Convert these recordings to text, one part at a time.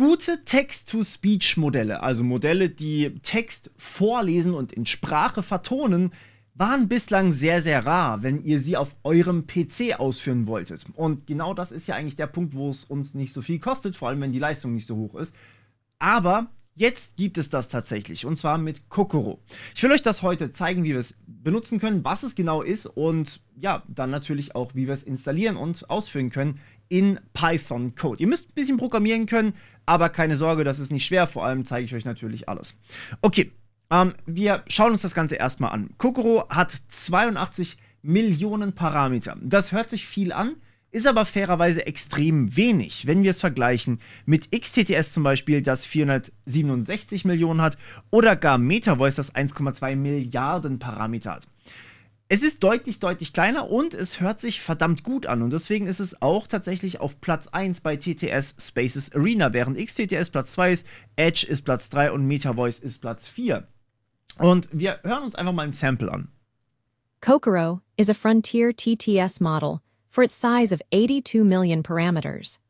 Gute Text-to-Speech-Modelle, also Modelle, die Text vorlesen und in Sprache vertonen, waren bislang sehr, sehr rar, wenn ihr sie auf eurem PC ausführen wolltet. Und genau das ist ja eigentlich der Punkt, wo es uns nicht so viel kostet, vor allem wenn die Leistung nicht so hoch ist. Aber jetzt gibt es das tatsächlich, und zwar mit Kokoro. Ich will euch das heute zeigen, wie wir es benutzen können, was es genau ist und ja, dann natürlich auch, wie wir es installieren und ausführen können in Python Code. Ihr müsst ein bisschen programmieren können, aber keine Sorge, das ist nicht schwer. Vor allem zeige ich euch natürlich alles. Okay, ähm, wir schauen uns das Ganze erstmal an. Kokoro hat 82 Millionen Parameter. Das hört sich viel an, ist aber fairerweise extrem wenig, wenn wir es vergleichen mit XTTS zum Beispiel, das 467 Millionen hat, oder gar MetaVoice, das 1,2 Milliarden Parameter hat es ist deutlich, deutlich kleiner und es hört sich verdammt gut an. Und deswegen ist es auch tatsächlich auf Platz 1 bei TTS Spaces Arena, während XTTS Platz 2 ist, Edge ist Platz 3 und MetaVoice ist Platz 4. Und wir hören uns einfach mal ein Sample an. Kokoro is a frontier TTS model for its size of 82 million parameters.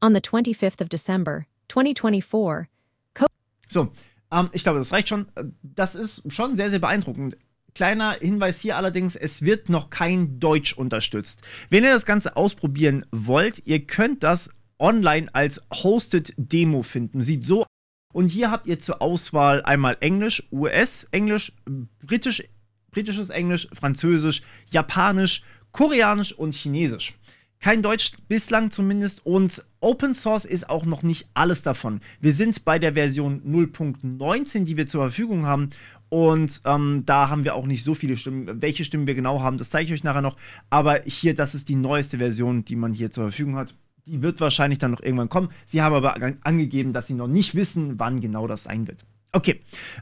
On the 25th of December, 2024, Co So, ähm, ich glaube, das reicht schon. Das ist schon sehr, sehr beeindruckend kleiner Hinweis hier allerdings, es wird noch kein Deutsch unterstützt. Wenn ihr das Ganze ausprobieren wollt, ihr könnt das online als Hosted Demo finden. Sieht so aus. und hier habt ihr zur Auswahl einmal Englisch, US, Englisch, Britisch, britisches Englisch, Französisch, Japanisch, Koreanisch und Chinesisch. Kein Deutsch bislang zumindest und Open Source ist auch noch nicht alles davon. Wir sind bei der Version 0.19, die wir zur Verfügung haben und ähm, da haben wir auch nicht so viele Stimmen. Welche Stimmen wir genau haben, das zeige ich euch nachher noch. Aber hier, das ist die neueste Version, die man hier zur Verfügung hat. Die wird wahrscheinlich dann noch irgendwann kommen. Sie haben aber angegeben, dass sie noch nicht wissen, wann genau das sein wird. Okay,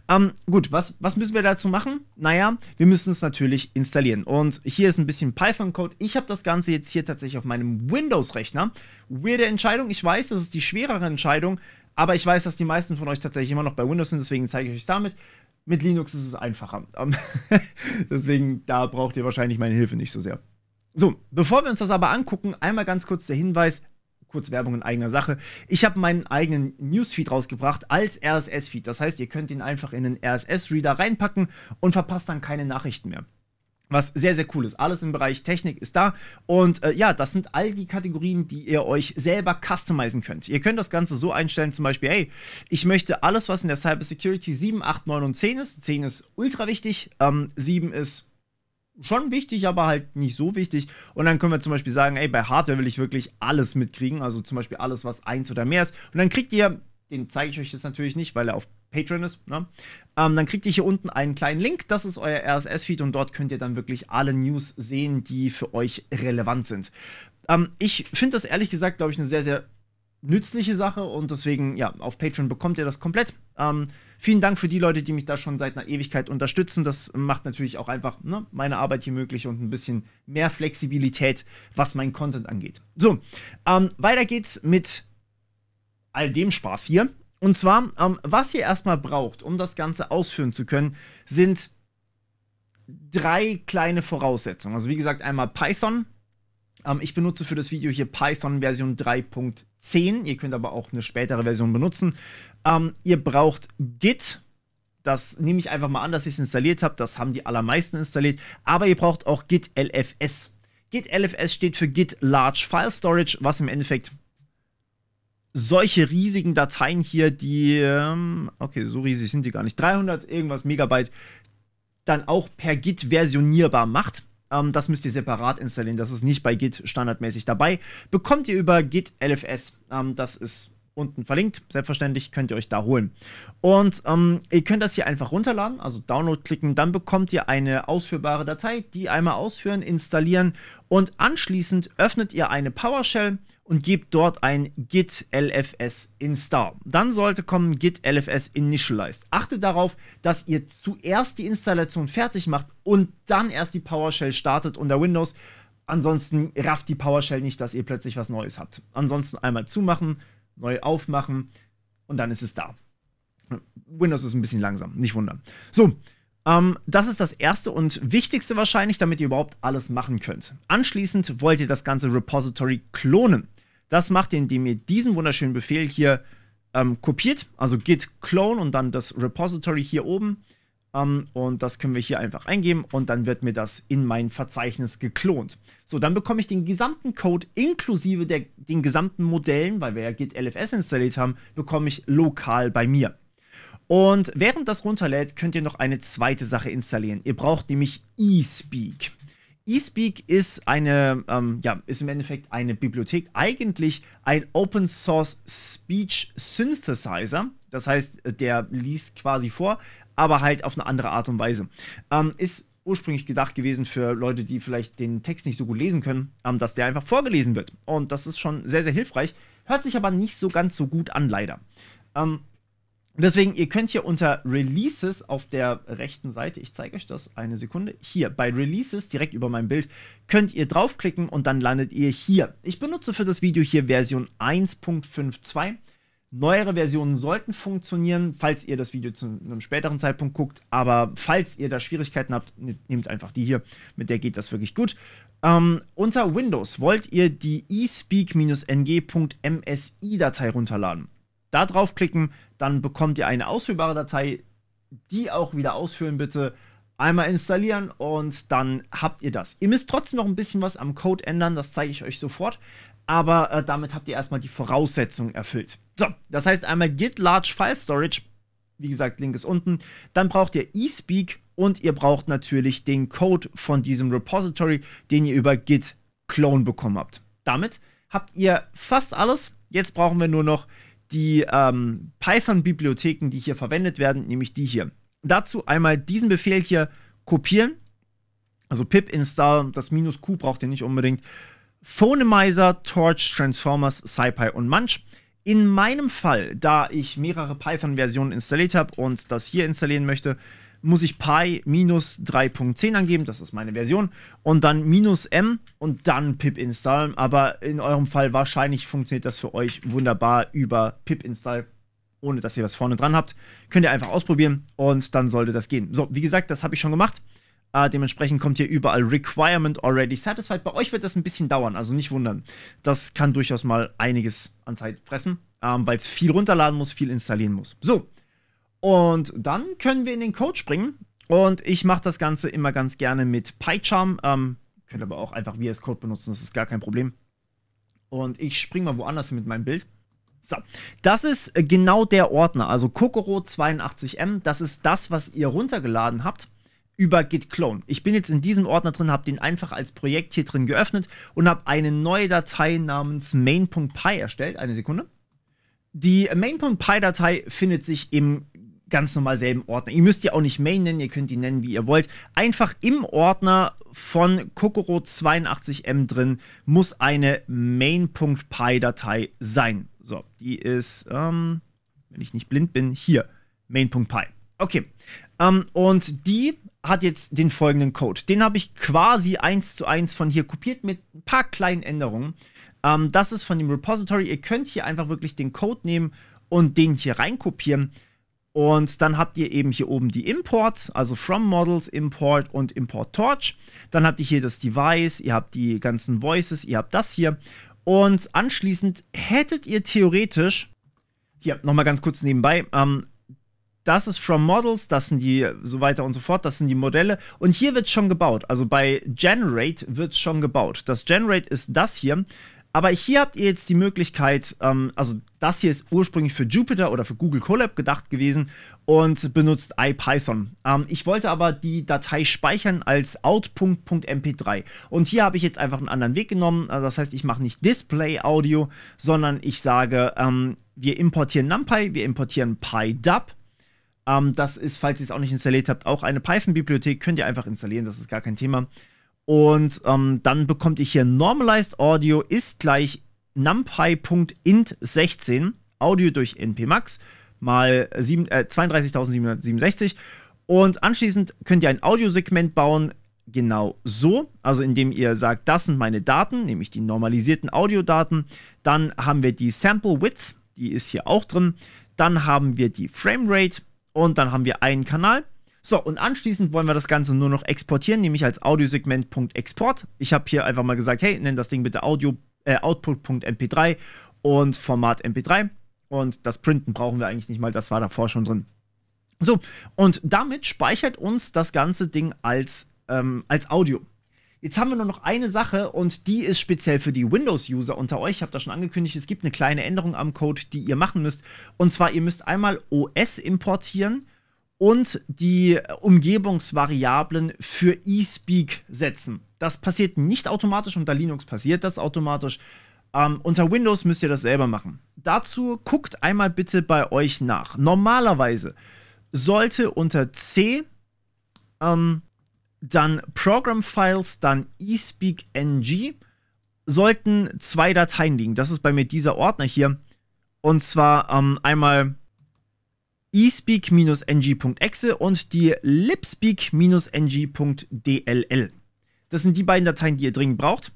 ähm, gut, was, was müssen wir dazu machen? Naja, wir müssen es natürlich installieren. Und hier ist ein bisschen Python-Code. Ich habe das Ganze jetzt hier tatsächlich auf meinem Windows-Rechner. Weirde Entscheidung, ich weiß, das ist die schwerere Entscheidung, aber ich weiß, dass die meisten von euch tatsächlich immer noch bei Windows sind, deswegen zeige ich euch damit. Mit Linux ist es einfacher. Ähm, deswegen, da braucht ihr wahrscheinlich meine Hilfe nicht so sehr. So, bevor wir uns das aber angucken, einmal ganz kurz der Hinweis, kurz Werbung in eigener Sache. Ich habe meinen eigenen Newsfeed rausgebracht als RSS-Feed. Das heißt, ihr könnt ihn einfach in den RSS-Reader reinpacken und verpasst dann keine Nachrichten mehr was sehr, sehr cool ist. Alles im Bereich Technik ist da. Und äh, ja, das sind all die Kategorien, die ihr euch selber customizen könnt. Ihr könnt das Ganze so einstellen, zum Beispiel, hey, ich möchte alles, was in der Cybersecurity 7, 8, 9 und 10 ist. 10 ist ultra wichtig, ähm, 7 ist schon wichtig, aber halt nicht so wichtig. Und dann können wir zum Beispiel sagen, ey, bei Hardware will ich wirklich alles mitkriegen, also zum Beispiel alles, was eins oder mehr ist. Und dann kriegt ihr, den zeige ich euch jetzt natürlich nicht, weil er auf Patreon ist, ne? ähm, dann kriegt ihr hier unten einen kleinen Link. Das ist euer RSS-Feed und dort könnt ihr dann wirklich alle News sehen, die für euch relevant sind. Ähm, ich finde das ehrlich gesagt, glaube ich, eine sehr, sehr nützliche Sache und deswegen, ja, auf Patreon bekommt ihr das komplett. Ähm, vielen Dank für die Leute, die mich da schon seit einer Ewigkeit unterstützen. Das macht natürlich auch einfach ne, meine Arbeit hier möglich und ein bisschen mehr Flexibilität, was mein Content angeht. So, ähm, weiter geht's mit all dem Spaß hier. Und zwar, ähm, was ihr erstmal braucht, um das Ganze ausführen zu können, sind drei kleine Voraussetzungen. Also wie gesagt, einmal Python. Ähm, ich benutze für das Video hier Python Version 3.10. Ihr könnt aber auch eine spätere Version benutzen. Ähm, ihr braucht Git. Das nehme ich einfach mal an, dass ich es installiert habe. Das haben die allermeisten installiert. Aber ihr braucht auch Git LFS. Git LFS steht für Git Large File Storage, was im Endeffekt solche riesigen Dateien hier, die, ähm, okay, so riesig sind die gar nicht, 300 irgendwas Megabyte, dann auch per Git versionierbar macht. Ähm, das müsst ihr separat installieren, das ist nicht bei Git standardmäßig dabei. Bekommt ihr über Git LFS, ähm, das ist unten verlinkt, selbstverständlich könnt ihr euch da holen. Und ähm, ihr könnt das hier einfach runterladen, also Download klicken, dann bekommt ihr eine ausführbare Datei, die einmal ausführen, installieren und anschließend öffnet ihr eine PowerShell, und gebt dort ein git lfs install. Dann sollte kommen git lfs initialized. Achtet darauf, dass ihr zuerst die Installation fertig macht und dann erst die PowerShell startet unter Windows. Ansonsten rafft die PowerShell nicht, dass ihr plötzlich was Neues habt. Ansonsten einmal zumachen, neu aufmachen und dann ist es da. Windows ist ein bisschen langsam, nicht wundern. So, ähm, das ist das erste und wichtigste wahrscheinlich, damit ihr überhaupt alles machen könnt. Anschließend wollt ihr das ganze Repository klonen. Das macht ihr, indem ihr diesen wunderschönen Befehl hier ähm, kopiert, also git clone und dann das Repository hier oben. Um, ähm, und das können wir hier einfach eingeben und dann wird mir das in mein Verzeichnis geklont. So, dann bekomme ich den gesamten Code inklusive der, den gesamten Modellen, weil wir ja Git LFS installiert haben, bekomme ich lokal bei mir. Und während das runterlädt, könnt ihr noch eine zweite Sache installieren. Ihr braucht nämlich eSpeak. eSpeak ist eine, ähm, ja, ist im Endeffekt eine Bibliothek, eigentlich ein Open Source Speech Synthesizer. Das heißt, der liest quasi vor, aber halt auf eine andere Art und Weise. Ähm, ist ursprünglich gedacht gewesen für Leute, die vielleicht den Text nicht so gut lesen können, ähm, dass der einfach vorgelesen wird. Und das ist schon sehr, sehr hilfreich. Hört sich aber nicht so ganz so gut an, leider. Ähm, Deswegen, ihr könnt hier unter Releases auf der rechten Seite, ich zeige euch das eine Sekunde, hier bei Releases direkt über meinem Bild, könnt ihr draufklicken und dann landet ihr hier. Ich benutze für das Video hier Version 1.52. Neuere Versionen sollten funktionieren, falls ihr das Video zu einem späteren Zeitpunkt guckt, aber falls ihr da Schwierigkeiten habt, nehmt einfach die hier, mit der geht das wirklich gut. Ähm, unter Windows wollt ihr die eSpeak-ng.msi-Datei runterladen. Da draufklicken, dann bekommt ihr eine ausführbare Datei, die auch wieder ausführen bitte. Einmal installieren und dann habt ihr das. Ihr müsst trotzdem noch ein bisschen was am Code ändern, das zeige ich euch sofort. Aber äh, damit habt ihr erstmal die Voraussetzungen erfüllt. So, das heißt einmal Git Large File Storage, wie gesagt, Link ist unten. Dann braucht ihr eSpeak und ihr braucht natürlich den Code von diesem Repository, den ihr über Git Clone bekommen habt. Damit habt ihr fast alles. Jetzt brauchen wir nur noch die ähm, Python-Bibliotheken, die hier verwendet werden, nämlich die hier. Dazu einmal diesen Befehl hier kopieren, also pip install, das minus Q braucht ihr nicht unbedingt, Phonemizer, Torch, Transformers, SciPy und Munch. In meinem Fall, da ich mehrere Python-Versionen installiert habe und das hier installieren möchte, muss ich Pi minus 3.10 angeben, das ist meine Version, und dann minus M und dann pip install. Aber in eurem Fall wahrscheinlich funktioniert das für euch wunderbar über pip install, ohne dass ihr was vorne dran habt. Könnt ihr einfach ausprobieren und dann sollte das gehen. So, wie gesagt, das habe ich schon gemacht. Äh, dementsprechend kommt hier überall Requirement already satisfied. Bei euch wird das ein bisschen dauern, also nicht wundern. Das kann durchaus mal einiges an Zeit fressen, ähm, weil es viel runterladen muss, viel installieren muss. So, und dann können wir in den Code springen. Und ich mache das Ganze immer ganz gerne mit PyCharm. Ähm, könnt aber auch einfach VS Code benutzen, das ist gar kein Problem. Und ich springe mal woanders mit meinem Bild. So, das ist äh, genau der Ordner, also Kokoro 82M. Das ist das, was ihr runtergeladen habt über Git Clone. Ich bin jetzt in diesem Ordner drin, habe den einfach als Projekt hier drin geöffnet und habe eine neue Datei namens main.py erstellt. Eine Sekunde. Die äh, main.py-Datei findet sich im ganz normal selben Ordner. Ihr müsst die auch nicht Main nennen, ihr könnt die nennen, wie ihr wollt. Einfach im Ordner von Kokoro 82M drin muss eine main.py-Datei sein. So, die ist, ähm, wenn ich nicht blind bin, hier, main.py. Okay, ähm, und die hat jetzt den folgenden Code. Den habe ich quasi eins zu eins von hier kopiert mit ein paar kleinen Änderungen. Ähm, das ist von dem Repository. Ihr könnt hier einfach wirklich den Code nehmen und den hier reinkopieren. kopieren und dann habt ihr eben hier oben die Imports, also From Models, Import und Import Torch. Dann habt ihr hier das Device, ihr habt die ganzen Voices, ihr habt das hier. Und anschließend hättet ihr theoretisch, hier nochmal ganz kurz nebenbei, ähm, das ist From Models, das sind die so weiter und so fort, das sind die Modelle. Und hier wird schon gebaut. Also bei Generate wird schon gebaut. Das Generate ist das hier. Aber hier habt ihr jetzt die Möglichkeit, ähm, also das hier ist ursprünglich für Jupyter oder für Google Colab gedacht gewesen und benutzt IPython. Ähm, ich wollte aber die Datei speichern als out.mp3. Und hier habe ich jetzt einfach einen anderen Weg genommen. Also das heißt, ich mache nicht Display Audio, sondern ich sage, ähm, wir importieren NumPy, wir importieren PyDub. Ähm, das ist, falls ihr es auch nicht installiert habt, auch eine Python-Bibliothek. Könnt ihr einfach installieren, das ist gar kein Thema. Und ähm, dann bekommt ihr hier Normalized Audio ist gleich numpy.int16 Audio durch npmax mal äh, 32.767 und anschließend könnt ihr ein Audiosegment bauen, genau so, also indem ihr sagt, das sind meine Daten, nämlich die normalisierten Audiodaten, dann haben wir die Sample Width, die ist hier auch drin, dann haben wir die Frame Rate und dann haben wir einen Kanal so, und anschließend wollen wir das Ganze nur noch exportieren, nämlich als Audiosegment.export. Ich habe hier einfach mal gesagt, hey, nenn das Ding bitte Audio, äh, Output.mp3 und Format MP3. Und das Printen brauchen wir eigentlich nicht mal, das war davor schon drin. So, und damit speichert uns das ganze Ding als, ähm, als Audio. Jetzt haben wir nur noch eine Sache und die ist speziell für die Windows-User unter euch. Ich habe das schon angekündigt, es gibt eine kleine Änderung am Code, die ihr machen müsst. Und zwar, ihr müsst einmal OS importieren und die Umgebungsvariablen für eSpeak setzen. Das passiert nicht automatisch, unter Linux passiert das automatisch. Ähm, unter Windows müsst ihr das selber machen. Dazu guckt einmal bitte bei euch nach. Normalerweise sollte unter C ähm, dann Program Files, dann eSpeak NG sollten zwei Dateien liegen. Das ist bei mir dieser Ordner hier. Und zwar ähm, einmal espeak-ng.exe und die lipspeak-ng.dll. Das sind die beiden Dateien, die ihr dringend braucht.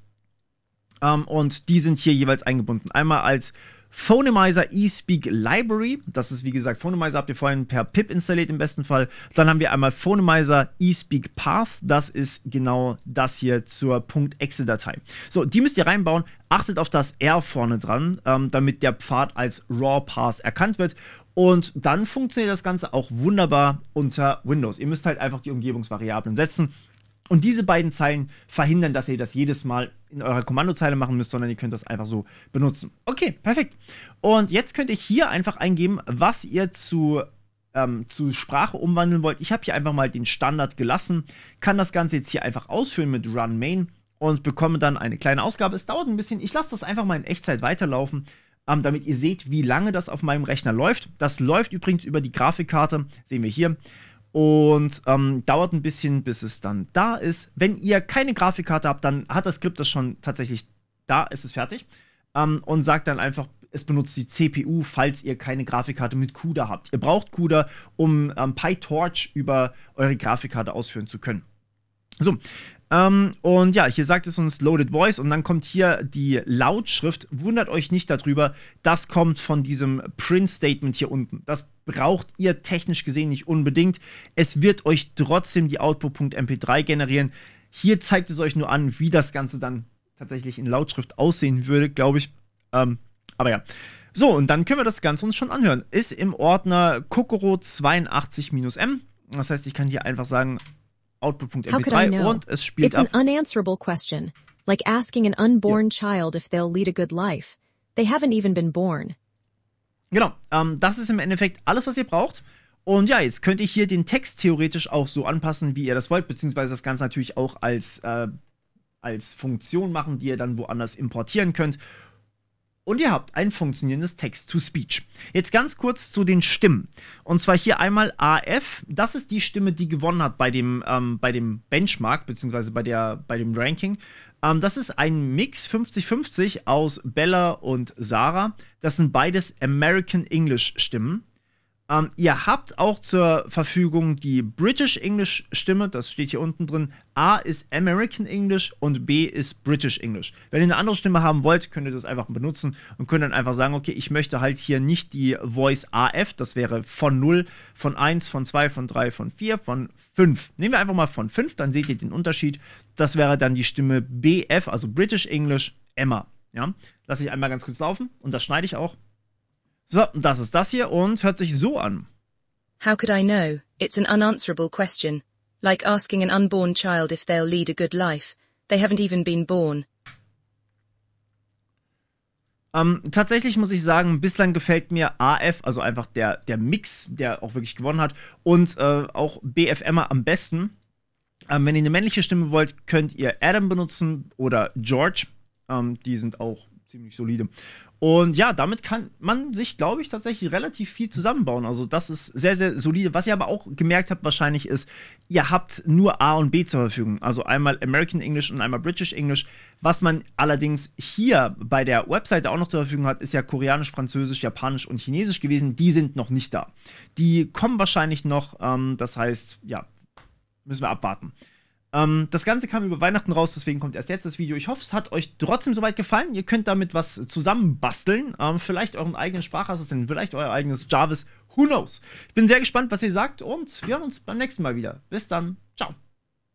Ähm, und die sind hier jeweils eingebunden. Einmal als Phonemizer eSpeak Library. Das ist wie gesagt, Phonemizer habt ihr vorhin per PIP installiert im besten Fall. Dann haben wir einmal Phonemizer eSpeak Path. Das ist genau das hier zur .exe-Datei. So, die müsst ihr reinbauen. Achtet auf das R vorne dran, ähm, damit der Pfad als Raw Path erkannt wird. Und dann funktioniert das Ganze auch wunderbar unter Windows. Ihr müsst halt einfach die Umgebungsvariablen setzen. Und diese beiden Zeilen verhindern, dass ihr das jedes Mal in eurer Kommandozeile machen müsst, sondern ihr könnt das einfach so benutzen. Okay, perfekt. Und jetzt könnt ihr hier einfach eingeben, was ihr zu, ähm, zu Sprache umwandeln wollt. Ich habe hier einfach mal den Standard gelassen, kann das Ganze jetzt hier einfach ausführen mit Run Main und bekomme dann eine kleine Ausgabe. Es dauert ein bisschen. Ich lasse das einfach mal in Echtzeit weiterlaufen ähm, damit ihr seht, wie lange das auf meinem Rechner läuft. Das läuft übrigens über die Grafikkarte, sehen wir hier. Und ähm, dauert ein bisschen, bis es dann da ist. Wenn ihr keine Grafikkarte habt, dann hat das Skript das schon tatsächlich da, ist es fertig. Ähm, und sagt dann einfach, es benutzt die CPU, falls ihr keine Grafikkarte mit CUDA habt. Ihr braucht CUDA, um ähm, PyTorch über eure Grafikkarte ausführen zu können. So, ähm, und ja, hier sagt es uns Loaded Voice und dann kommt hier die Lautschrift. Wundert euch nicht darüber, das kommt von diesem Print-Statement hier unten. Das braucht ihr technisch gesehen nicht unbedingt. Es wird euch trotzdem die Output.mp3 generieren. Hier zeigt es euch nur an, wie das Ganze dann tatsächlich in Lautschrift aussehen würde, glaube ich. Ähm, aber ja. So, und dann können wir das Ganze uns schon anhören. Ist im Ordner Kokoro 82-M. Das heißt, ich kann hier einfach sagen, output.mp3 und es spielt It's ab. an unanswerable question, like asking an unborn ja. child if they'll lead a good life. They haven't even been born. Genau, ähm, das ist im Endeffekt alles, was ihr braucht. Und ja, jetzt könnt ihr hier den Text theoretisch auch so anpassen, wie ihr das wollt, beziehungsweise das Ganze natürlich auch als, äh, als Funktion machen, die ihr dann woanders importieren könnt und ihr habt ein funktionierendes Text-to-Speech. Jetzt ganz kurz zu den Stimmen. Und zwar hier einmal AF. Das ist die Stimme, die gewonnen hat bei dem, ähm, bei dem Benchmark, beziehungsweise bei, der, bei dem Ranking. Ähm, das ist ein Mix 50-50 aus Bella und Sarah. Das sind beides American English Stimmen. Ähm, ihr habt auch zur Verfügung die British English Stimme, das steht hier unten drin. A ist American English und B ist British English. Wenn ihr eine andere Stimme haben wollt, könnt ihr das einfach benutzen und könnt dann einfach sagen, okay, ich möchte halt hier nicht die Voice AF, das wäre von 0, von 1, von 2, von 3, von 4, von 5. Nehmen wir einfach mal von 5, dann seht ihr den Unterschied. Das wäre dann die Stimme BF, also British English, Emma. Ja, lasse ich einmal ganz kurz laufen und das schneide ich auch. So, das ist das hier und hört sich so an. How could I know? It's an unanswerable question. Like asking an unborn child if they'll lead a good life. They haven't even been born. Ähm, tatsächlich muss ich sagen, bislang gefällt mir AF, also einfach der, der Mix, der auch wirklich gewonnen hat, und äh, auch BFM am besten. Ähm, wenn ihr eine männliche Stimme wollt, könnt ihr Adam benutzen oder George. Ähm, die sind auch ziemlich solide. Und ja, damit kann man sich, glaube ich, tatsächlich relativ viel zusammenbauen. Also das ist sehr, sehr solide. Was ihr aber auch gemerkt habt wahrscheinlich ist, ihr habt nur A und B zur Verfügung. Also einmal American English und einmal British English. Was man allerdings hier bei der Webseite auch noch zur Verfügung hat, ist ja Koreanisch, Französisch, Japanisch und Chinesisch gewesen. Die sind noch nicht da. Die kommen wahrscheinlich noch. Ähm, das heißt, ja, müssen wir abwarten. Ähm, das Ganze kam über Weihnachten raus, deswegen kommt erst jetzt das Video. Ich hoffe, es hat euch trotzdem soweit gefallen. Ihr könnt damit was zusammenbasteln. Ähm, vielleicht euren eigenen Sprachassistenten, vielleicht euer eigenes Jarvis. Who knows? Ich bin sehr gespannt, was ihr sagt und wir hören uns beim nächsten Mal wieder. Bis dann. Ciao.